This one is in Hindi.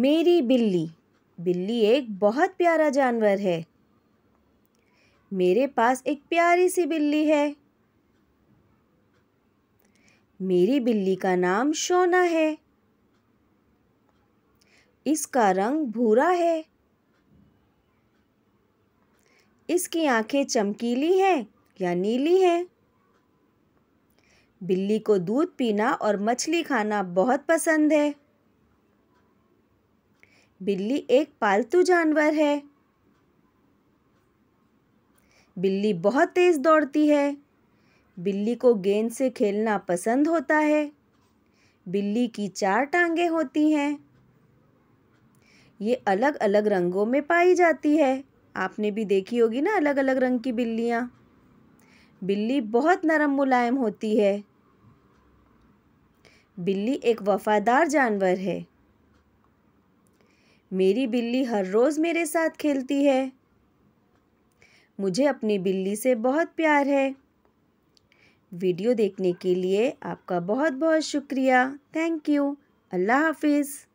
मेरी बिल्ली बिल्ली एक बहुत प्यारा जानवर है मेरे पास एक प्यारी सी बिल्ली है मेरी बिल्ली का नाम शोना है इसका रंग भूरा है इसकी आंखें चमकीली हैं या नीली हैं बिल्ली को दूध पीना और मछली खाना बहुत पसंद है बिल्ली एक पालतू जानवर है बिल्ली बहुत तेज़ दौड़ती है बिल्ली को गेंद से खेलना पसंद होता है बिल्ली की चार टांगे होती हैं ये अलग अलग रंगों में पाई जाती है आपने भी देखी होगी ना अलग अलग रंग की बिल्लियाँ बिल्ली बहुत नरम मुलायम होती है बिल्ली एक वफ़ादार जानवर है मेरी बिल्ली हर रोज़ मेरे साथ खेलती है मुझे अपनी बिल्ली से बहुत प्यार है वीडियो देखने के लिए आपका बहुत बहुत शुक्रिया थैंक यू अल्लाह हाफिज़